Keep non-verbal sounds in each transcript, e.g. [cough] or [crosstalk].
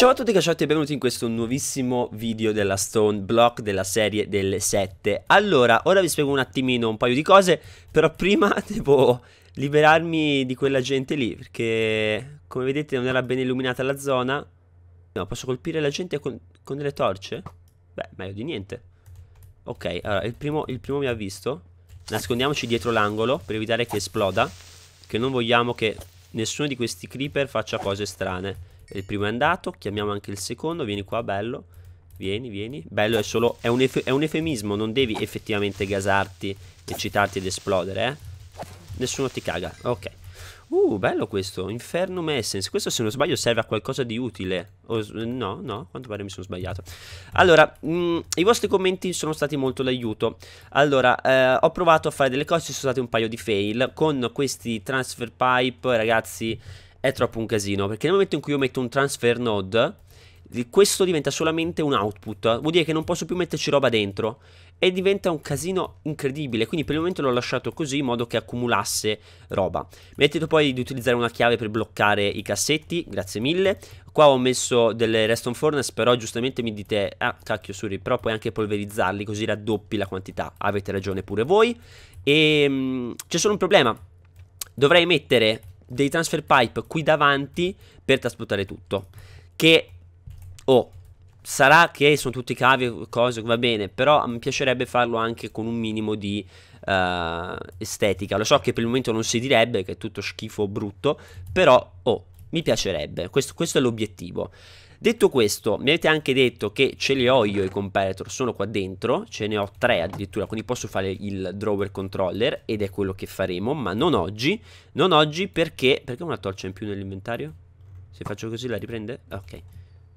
Ciao a tutti cacciotti e benvenuti in questo nuovissimo video della Stone Block della serie delle 7 Allora, ora vi spiego un attimino un paio di cose Però prima [laughs] devo liberarmi di quella gente lì Perché come vedete non era ben illuminata la zona No, posso colpire la gente con, con delle torce? Beh, meglio di niente Ok, allora, il primo, il primo mi ha visto Nascondiamoci dietro l'angolo per evitare che esploda Perché non vogliamo che nessuno di questi creeper faccia cose strane il primo è andato, chiamiamo anche il secondo, vieni qua, bello. Vieni, vieni. Bello è solo... È un, è un efemismo, non devi effettivamente gasarti, eccitarti ed esplodere, eh. Nessuno ti caga, ok. Uh, bello questo, Infernum Essence. Questo se non sbaglio serve a qualcosa di utile. O, no, no, quanto pare mi sono sbagliato. Allora, mh, mm, i vostri commenti sono stati molto d'aiuto. Allora, eh, ho provato a fare delle cose, ci sono stati un paio di fail. Con questi transfer pipe, ragazzi è troppo un casino, perché nel momento in cui io metto un transfer node, questo diventa solamente un output, vuol dire che non posso più metterci roba dentro e diventa un casino incredibile, quindi per il momento l'ho lasciato così in modo che accumulasse roba. Mi ha detto poi di utilizzare una chiave per bloccare i cassetti, grazie mille. Qua ho messo delle Reston Furnace, però giustamente mi dite, ah cacchio Suri, però puoi anche polverizzarli così raddoppi la quantità, avete ragione pure voi. E ehm, c'è solo un problema, dovrei mettere dei transfer pipe qui davanti per trasportare tutto. Che, oh, sarà che sono tutti cavi, cose, va bene, però mi piacerebbe farlo anche con un minimo di uh, estetica. Lo so che per il momento non si direbbe che è tutto schifo o brutto, però, oh, mi piacerebbe. Questo, questo è l'obiettivo. Detto questo, mi avete anche detto che ce li ho io i competitor, sono qua dentro, ce ne ho tre addirittura, quindi posso fare il drawer controller ed è quello che faremo, ma non oggi, non oggi perché... Perché una torcia in più nell'inventario? Se faccio così la riprende? Ok.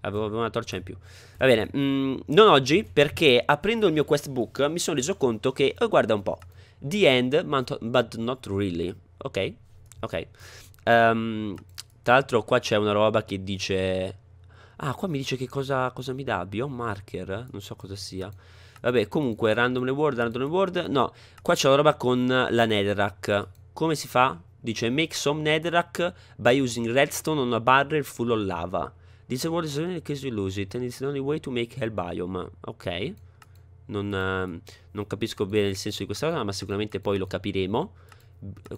Avevo, avevo una torcia in più. Va bene, mm, non oggi perché aprendo il mio quest book mi sono reso conto che, oh, guarda un po', the end but not really. Ok, ok. Um, tra l'altro qua c'è una roba che dice Ah, qua mi dice che cosa, cosa mi dà. Biomarker? Non so cosa sia. Vabbè, comunque, random reward, random reward. No, qua c'è la roba con la netherrack. Come si fa? Dice, make some netherrack by using redstone on a barrel full of lava. This reward is only in case you lose it and it's the only way to make hell biome. Ok. Non, ehm, non capisco bene il senso di questa cosa, ma sicuramente poi lo capiremo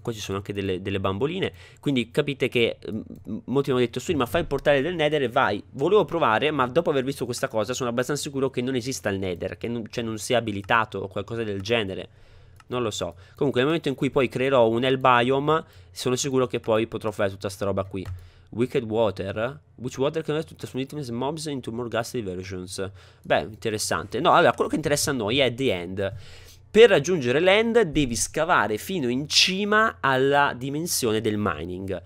qua ci sono anche delle, delle bamboline, quindi capite che mm, molti mi hanno detto, Sui, ma fai il portale del Nether e vai, volevo provare ma dopo aver visto questa cosa sono abbastanza sicuro che non esista il Nether, che non, cioè non sia abilitato o qualcosa del genere, non lo so. Comunque nel momento in cui poi creerò un El Biome sono sicuro che poi potrò fare tutta sta roba qui. Wicked Water, which water can have to items mobs into more ghastly versions. Beh, interessante. No, allora, quello che interessa a noi è The End. Per raggiungere l'end devi scavare fino in cima alla dimensione del mining.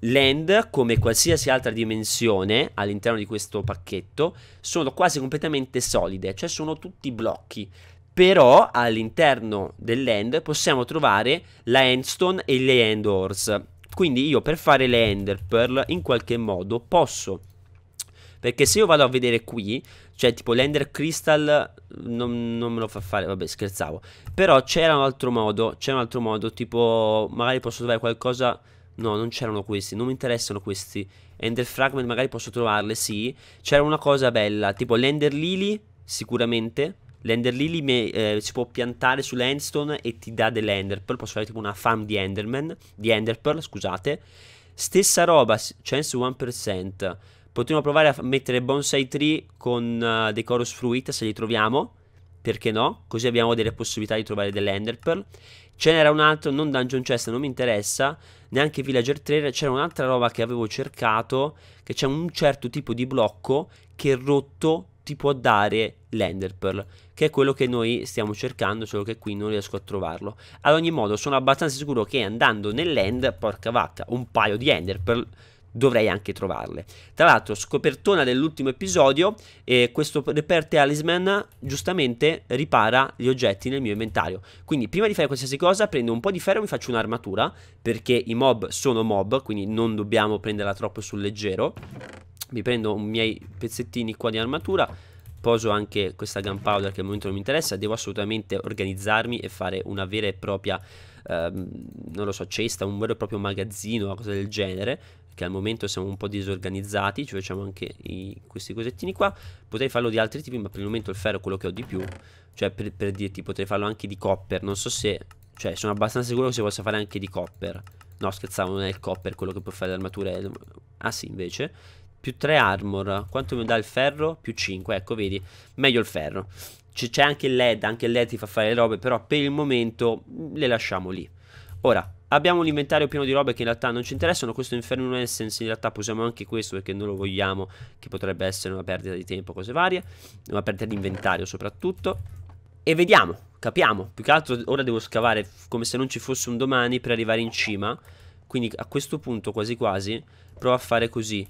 L'end, come qualsiasi altra dimensione all'interno di questo pacchetto, sono quasi completamente solide, cioè sono tutti blocchi. Però all'interno dell'end possiamo trovare la endstone e le endors. Quindi io per fare le enderpearl in qualche modo posso perché se io vado a vedere qui, cioè tipo l'Ender Crystal non, non me lo fa fare, vabbè scherzavo. Però c'era un altro modo, c'era un altro modo, tipo magari posso trovare qualcosa... No, non c'erano questi, non mi interessano questi. Ender Fragment magari posso trovarle, sì. C'era una cosa bella, tipo l'Ender Lily, sicuramente. L'Ender Lily me, eh, si può piantare sull'Endstone e ti dà dell'Ender Pearl. Posso fare tipo una farm di Enderman, di Ender Pearl, scusate. Stessa roba, chance 1%. Potremmo provare a mettere bonsai tree con uh, eh, dei fruit se li troviamo. Perché no? Così abbiamo delle possibilità di trovare delle ender pearl. Ce n'era un altro, non dungeon chest, non mi interessa. Neanche villager 3. C'era un'altra roba che avevo cercato. Che c'è un certo tipo di blocco che rotto ti può dare l'ender pearl. Che è quello che noi stiamo cercando, solo che qui non riesco a trovarlo. Ad ogni modo, sono abbastanza sicuro che andando nell'end, porca vacca, un paio di ender pearl dovrei anche trovarle. Tra l'altro, scopertona dell'ultimo episodio, eh, questo repair talisman giustamente ripara gli oggetti nel mio inventario. Quindi prima di fare qualsiasi cosa prendo un po' di ferro e mi faccio un'armatura, perché i mob sono mob, quindi non dobbiamo prenderla troppo sul leggero. Mi prendo i miei pezzettini qua di armatura, poso anche questa gunpowder che al momento non mi interessa, devo assolutamente organizzarmi e fare una vera e propria, ehm, non lo so, cesta, un vero e proprio magazzino, una cosa del genere, che al momento siamo un po' disorganizzati, ci facciamo anche i, questi cosettini qua. Potrei farlo di altri tipi, ma per il momento il ferro è quello che ho di più. Cioè, per, per dirti, potrei farlo anche di copper. Non so se... Cioè, sono abbastanza sicuro che si possa fare anche di copper. No, scherzavo, non è il copper quello che può fare l'armatura. Ah sì, invece. Più 3 armor. Quanto mi dà il ferro? Più 5, ecco, vedi. Meglio il ferro. C'è anche il LED, anche il LED ti fa fare le robe, però per il momento le lasciamo lì. Ora, Abbiamo un inventario pieno di robe che in realtà non ci interessano. Questo Inferno Essence in realtà possiamo anche questo perché non lo vogliamo, che potrebbe essere una perdita di tempo, cose varie. Una perdita di inventario soprattutto. E vediamo, capiamo. Più che altro ora devo scavare come se non ci fosse un domani per arrivare in cima. Quindi a questo punto quasi quasi provo a fare così.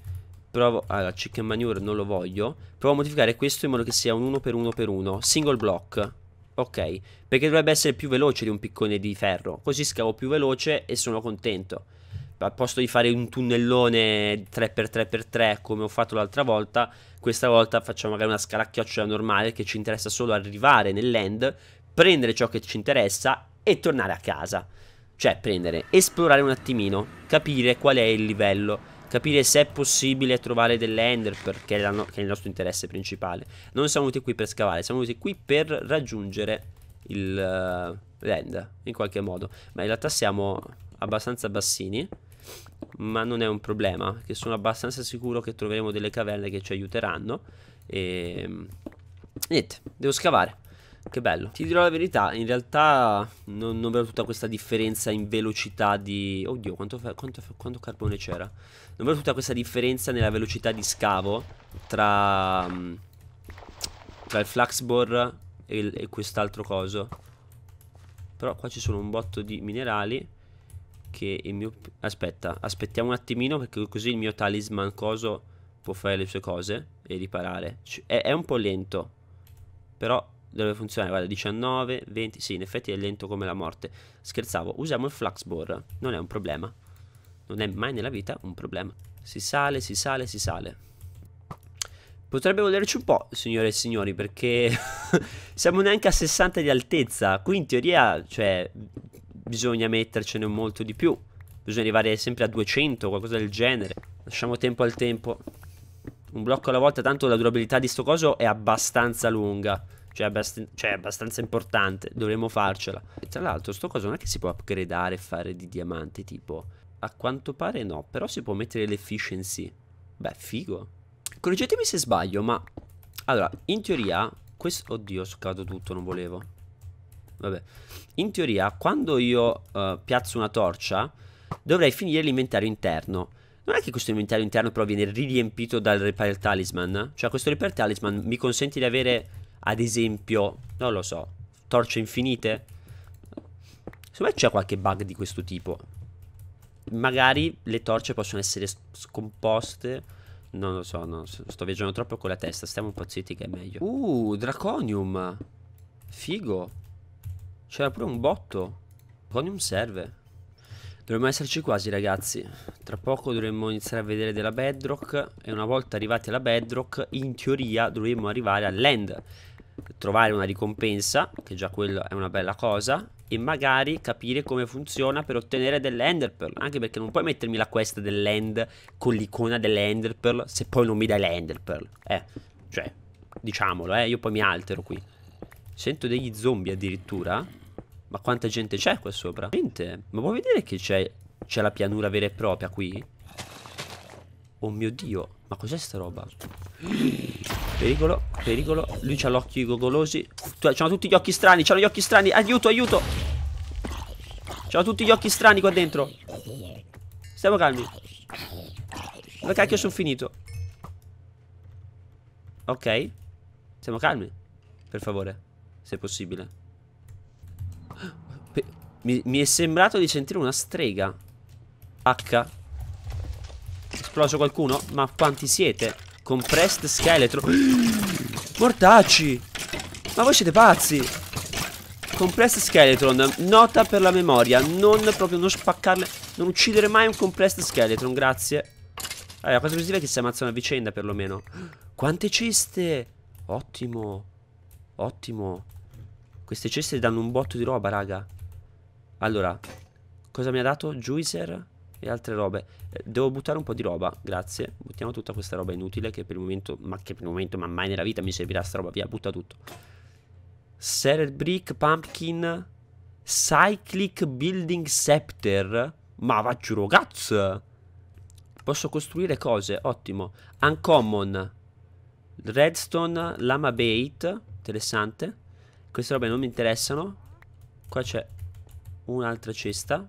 Provo, allora, chicken manure non lo voglio. Provo a modificare questo in modo che sia un 1 per 1 per 1. Single block ok? Perché dovrebbe essere più veloce di un piccone di ferro, così scavo più veloce e sono contento. Al posto di fare un tunnellone 3x3x3 come ho fatto l'altra volta, questa volta facciamo magari una scala chiocciola normale che ci interessa solo arrivare nell'end, prendere ciò che ci interessa e tornare a casa. Cioè prendere, esplorare un attimino, capire qual è il livello capire se è possibile trovare delle ender perché è, no che è il nostro interesse principale. Non siamo venuti qui per scavare, siamo venuti qui per raggiungere il, uh, eh, l'end in qualche modo. Ma in realtà siamo abbastanza bassini, ma non è un problema, che sono abbastanza sicuro che troveremo delle caverne che ci aiuteranno. E ehm, niente, devo scavare. Che bello. Ti dirò la verità, in realtà non, non vedo tutta questa differenza in velocità di... Oddio, quanto, quanto, quanto carbone c'era? Non vedo tutta questa differenza nella velocità di scavo tra, mm, tra il flaxbore e, e quest'altro coso. Però qua ci sono un botto di minerali che il mio... Aspetta, aspettiamo un attimino perché così il mio talisman coso può fare le sue cose e riparare. È, è un po' lento, però dovrebbe funzionare, guarda, 19, 20, sì, in effetti è lento come la morte. Scherzavo, usiamo il fluxbore, non è un problema. Non è mai nella vita un problema. Si sale, si sale, si sale. Potrebbe volerci un po', signore e signori, perché [laughs] siamo neanche a 60 di altezza, qui in teoria, cioè, bisogna mettercene molto di più. Bisogna arrivare sempre a 200, qualcosa del genere. Lasciamo tempo al tempo. Un blocco alla volta, tanto la durabilità di sto coso è abbastanza lunga. Cioè, abbast- cioè è abbastanza importante, dovremmo farcela. E tra l'altro, sto coso non è che si può upgradare e fare di diamante, tipo. A quanto pare no, però si può mettere l'efficiency. Beh, figo. Correggetemi se sbaglio, ma... Allora, in teoria... Questo... Oddio, ho scavato tutto, non volevo. Vabbè. In teoria, quando io uh, piazzo una torcia, dovrei finire l'inventario interno. Non è che questo inventario interno però viene riempito dal Repair Talisman? Cioè questo Repair Talisman mi consente di avere ad esempio, non lo so, torce infinite? Secondo me c'è qualche bug di questo tipo. Magari le torce possono essere scomposte. Non lo so, non so, sto viaggiando troppo con la testa. Stiamo un po' zitti che è meglio. Uh, Draconium. Figo. C'era pure un botto. Draconium serve. Dovremmo esserci quasi ragazzi. Tra poco dovremmo iniziare a vedere della bedrock. E una volta arrivati alla bedrock, in teoria dovremmo arrivare all'end trovare una ricompensa, che già quello è una bella cosa, e magari capire come funziona per ottenere delle enderpearl, anche perché non puoi mettermi la quest dell'End con l'icona delle Ender se poi non mi dai le Ender Eh, cioè, diciamolo, eh, io poi mi altero qui. Sento degli zombie addirittura. Ma quanta gente c'è qua sopra? Gente, ma vuoi vedere che c'è la pianura vera e propria qui? Oh mio Dio, ma cos'è sta roba? [gasps] Pericolo, pericolo. Lui c'ha occhi gogolosi. C'hanno tutti gli occhi strani, c'hanno gli occhi strani. Aiuto, aiuto. C'hanno tutti gli occhi strani qua dentro. Stiamo calmi. Dove cacchio sono finito? Ok. Siamo calmi. Per favore. Se possibile. Mi, mi è sembrato di sentire una strega. H. Esploso qualcuno? Ma quanti siete? Compressed Skeleton Mortacci Ma voi siete pazzi Compressed Skeleton Nota per la memoria Non proprio non spaccarle Non uccidere mai un Compressed Skeleton Grazie Allora cosa positiva è che si ammazzano a vicenda perlomeno Quante ceste Ottimo Ottimo Queste ceste danno un botto di roba raga Allora Cosa mi ha dato? Juicer e altre robe. Eh, devo buttare un po' di roba, grazie. Buttiamo tutta questa roba inutile che per il momento, ma che per il momento, ma mai nella vita mi servirà sta roba, via, butta tutto. Serred Brick, Pumpkin, Cyclic Building Scepter. Ma va giuro, cazzo! Posso costruire cose, ottimo. Uncommon, Redstone, Lama Bait, interessante. Queste robe non mi interessano. Qua c'è un'altra cesta.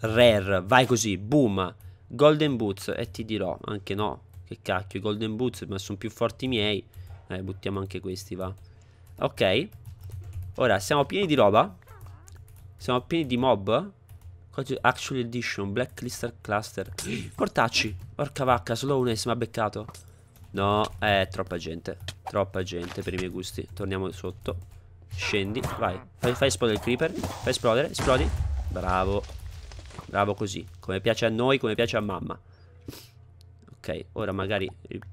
Rare, vai così, boom, Golden Boots, e ti dirò, anche no, che cacchio, i Golden Boots, ma sono più forti miei, eh, buttiamo anche questi, va, ok, ora, siamo pieni di roba, siamo pieni di mob, Actual Edition, Black Cluster Cluster, [gasps] portacci, porca vacca, solo Slowness mi ha beccato, no, è eh, troppa gente, troppa gente per i miei gusti, torniamo sotto, scendi, vai, fai, fai esplodere il creeper, fai esplodere, esplodi, bravo, Bravo così, come piace a noi, come piace a mamma. Ok, ora magari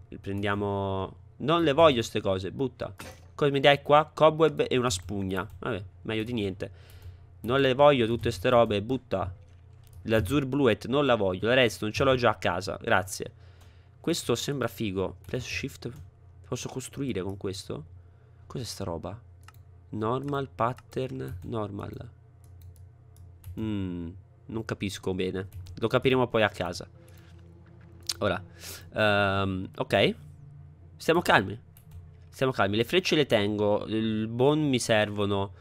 riprendiamo... Non le voglio queste cose, butta. Cosa mi dai qua? Cobweb e una spugna. Vabbè, meglio di niente. Non le voglio tutte queste robe, butta. l'azzur Bluet non la voglio, la resta non ce l'ho già a casa, grazie. Questo sembra figo. Press Shift, posso costruire con questo? Cos'è sta roba? Normal, pattern, normal. Mmm... Non capisco bene. Lo capiremo poi a casa. Ora. Um, ok. Stiamo calmi. Stiamo calmi. Le frecce le tengo. Il bone mi servono.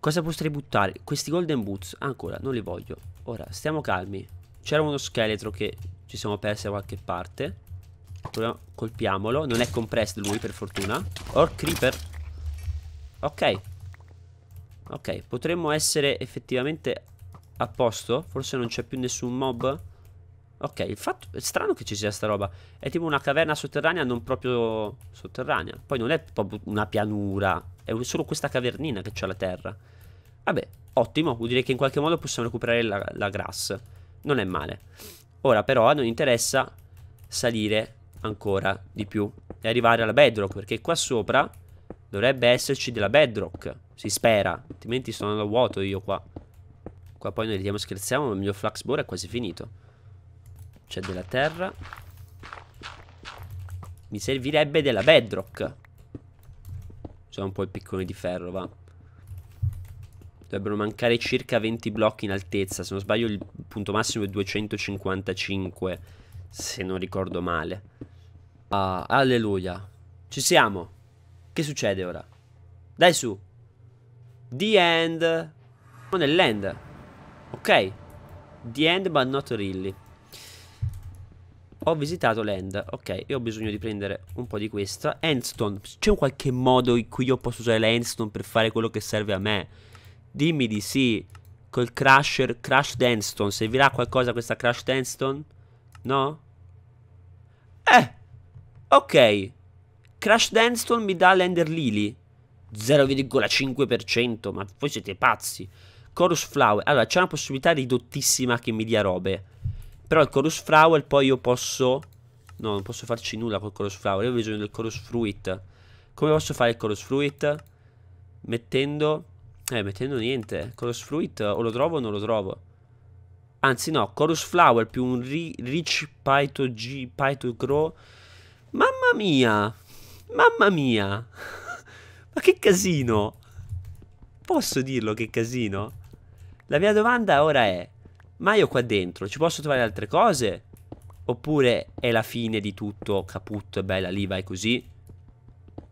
Cosa potrei buttare? Questi golden boots. Ancora, non li voglio. Ora, stiamo calmi. C'era uno scheletro che ci siamo persi da qualche parte. Colpiamolo. Non è compressed lui, per fortuna. Or creeper. Ok. Ok, potremmo essere effettivamente a posto? Forse non c'è più nessun mob? Ok, il fatto è strano che ci sia sta roba. È tipo una caverna sotterranea non proprio sotterranea. Poi non è proprio una pianura, è solo questa cavernina che c'è la terra. Vabbè, ottimo, vuol dire che in qualche modo possiamo recuperare la, la grass. Non è male. Ora però a noi interessa salire ancora di più e arrivare alla bedrock, perché qua sopra dovrebbe esserci della bedrock, si spera, altrimenti sono andato vuoto io qua. Qua poi noi ridiamo e scherziamo, ma il mio flux bore è quasi finito. C'è della terra. Mi servirebbe della bedrock. Sono un po' il piccone di ferro, va. Dovrebbero mancare circa 20 blocchi in altezza. Se non sbaglio il punto massimo è 255. Se non ricordo male. Ah, alleluia. Ci siamo. Che succede ora? Dai su. The end. Siamo Nell'end. Ok. The end but not really. Ho visitato l'end. Ok, io ho bisogno di prendere un po' di questa. Endstone. C'è un qualche modo in cui io posso usare l'endstone per fare quello che serve a me? Dimmi di sì. Col crusher, crash endstone. Servirà a qualcosa questa crash endstone? No? Eh! Ok. Crash endstone mi dà l'ender lily. 0,5%. Ma voi siete pazzi. Chorus Flower. Allora, c'è una possibilità ridottissima che mi dia robe. Però il Chorus Flower poi io posso... No, non posso farci nulla col Chorus Flower. Io ho bisogno del Chorus Fruit. Come posso fare il Chorus Fruit? Mettendo... Eh, mettendo niente. Chorus Fruit o lo trovo o non lo trovo. Anzi no, Chorus Flower più un ri Rich Python G... Python Grow... Mamma mia! Mamma mia! [laughs] Ma che casino! Posso dirlo che casino? La mia domanda ora è, ma io qua dentro ci posso trovare altre cose? Oppure è la fine di tutto, e bella, lì vai così?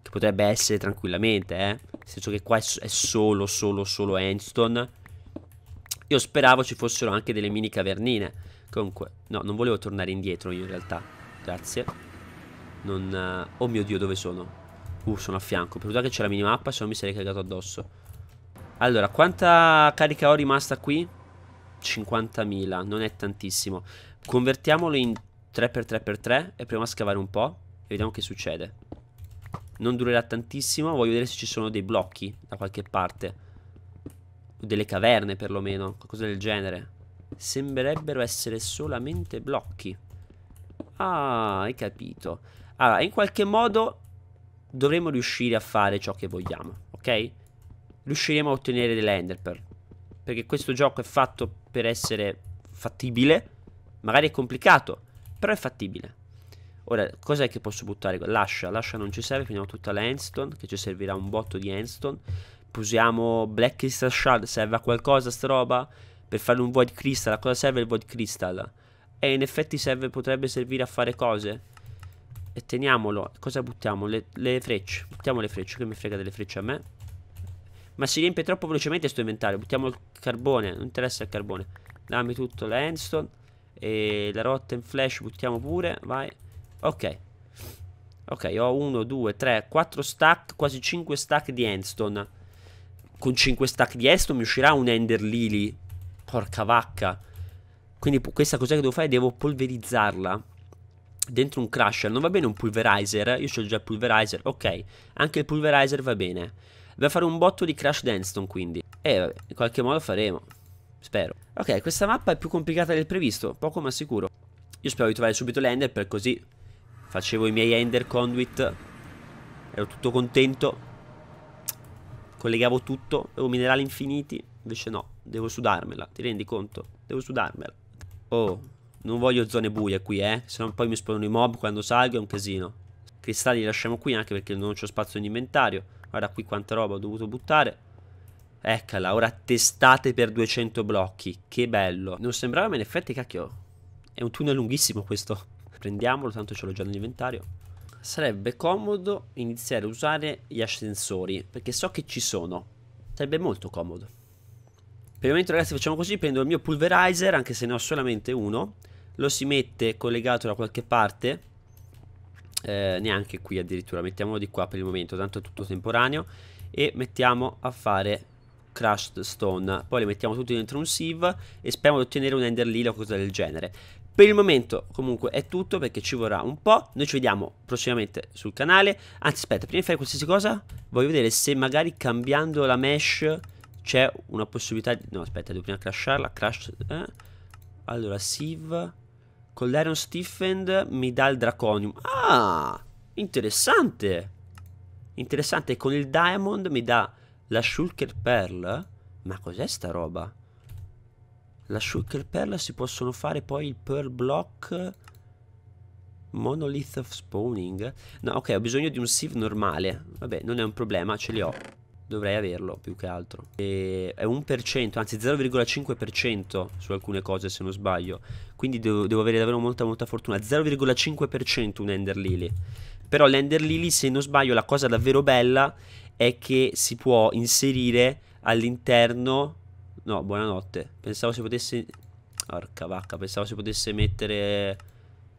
Che potrebbe essere tranquillamente, eh? Nel senso che qua è, solo, solo, solo Enston. Io speravo ci fossero anche delle mini cavernine. Comunque, no, non volevo tornare indietro io in realtà. Grazie. Non... Uh, oh mio Dio, dove sono? Uh, sono a fianco. Per che c'è la minimappa, se no mi sarei cagato addosso. Allora, quanta carica ho rimasta qui? 50.000, non è tantissimo. Convertiamolo in 3x3x3 e proviamo a scavare un po' e vediamo che succede. Non durerà tantissimo, voglio vedere se ci sono dei blocchi da qualche parte. O Delle caverne perlomeno, qualcosa del genere. Sembrerebbero essere solamente blocchi. Ah, hai capito. Allora, in qualche modo dovremo riuscire a fare ciò che vogliamo, ok? riusciremo a ottenere delle enderpearl Perché questo gioco è fatto per essere fattibile. Magari è complicato, però è fattibile. Ora, cos'è che posso buttare? Lascia, lascia non ci serve, prendiamo tutta la endstone, che ci servirà un botto di handstone Usiamo Black Crystal Shard, serve a qualcosa sta roba? Per fare un Void Crystal, a cosa serve il Void Crystal? E eh, in effetti serve, potrebbe servire a fare cose. E teniamolo, cosa buttiamo? Le, le frecce, buttiamo le frecce, che mi frega delle frecce a me. Ma si riempie troppo velocemente questo inventario. Buttiamo il carbone. Non interessa il carbone. Dammi tutto la handstone. E la rotten flash buttiamo pure. Vai. Ok. Ok, ho 1, 2, 3, 4 stack, quasi 5 stack di handstone. Con 5 stack di handstone mi uscirà un Ender Lily. Porca vacca. Quindi questa cosa che devo fare? Devo polverizzarla. Dentro un crusher. Non va bene un pulverizer. Eh? Io ho già il pulverizer. Ok, anche il pulverizer va bene. Da fare un botto di Crash Danston quindi. E eh, vabbè, in qualche modo faremo. Spero. Ok, questa mappa è più complicata del previsto, poco ma sicuro. Io spero di trovare subito l'ender per così facevo i miei ender conduit. Ero tutto contento. Collegavo tutto, avevo minerali infiniti. Invece no, devo sudarmela, ti rendi conto? Devo sudarmela. Oh, non voglio zone buie qui, eh. Se no poi mi spawnano i mob quando salgo, è un casino. Cristalli li lasciamo qui anche perché non ho spazio in inventario. Guarda qui quanta roba ho dovuto buttare. Eccola, ora testate per 200 blocchi. Che bello. Non sembrava, ma in effetti, cacchio, è un tunnel lunghissimo questo. Prendiamolo, tanto ce l'ho già nell'inventario. Sarebbe comodo iniziare a usare gli ascensori, perché so che ci sono. Sarebbe molto comodo. Per il momento, ragazzi, facciamo così. Prendo il mio pulverizer, anche se ne ho solamente uno. Lo si mette collegato da qualche parte eh, neanche qui addirittura, mettiamolo di qua per il momento, tanto è tutto temporaneo e mettiamo a fare crushed stone, poi le mettiamo tutti dentro un sieve e speriamo di ottenere un ender lily o cosa del genere. Per il momento comunque è tutto perché ci vorrà un po', noi ci vediamo prossimamente sul canale, anzi aspetta, prima di fare qualsiasi cosa voglio vedere se magari cambiando la mesh c'è una possibilità di... no aspetta, devo prima crasharla, crash... Eh? Allora, sieve... Con l'Iron Stiffened mi dà il Draconium. Ah, interessante. Interessante, con il Diamond mi dà la Shulker Pearl. Ma cos'è sta roba? La Shulker Pearl si possono fare poi il Pearl Block... Monolith of Spawning? No, ok, ho bisogno di un sieve normale. Vabbè, non è un problema, ce li ho dovrei averlo più che altro. E è 1%, anzi 0,5% su alcune cose se non sbaglio. Quindi devo, devo avere davvero molta molta fortuna. 0,5% un Ender Lily. Però l'Ender Lily se non sbaglio la cosa davvero bella è che si può inserire all'interno... No, buonanotte. Pensavo si potesse... Porca vacca, pensavo si potesse mettere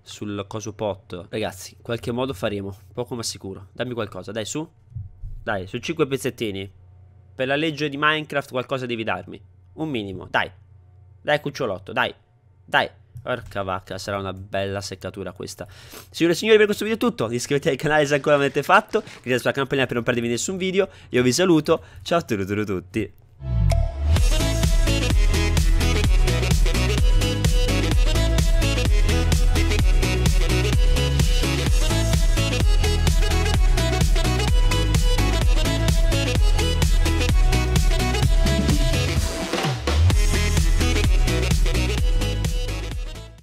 sul coso pot. Ragazzi, in qualche modo faremo, poco ma sicuro. Dammi qualcosa, dai su. Dai, su 5 pezzettini. Per la legge di Minecraft qualcosa devi darmi. Un minimo, dai. Dai, cucciolotto, dai. Dai. Porca vacca, sarà una bella seccatura questa. Signore e signori, per questo video è tutto. Iscrivetevi al canale se ancora non l'avete fatto. Cliccate sulla campanella per non perdervi nessun video. Io vi saluto. Ciao a tutti.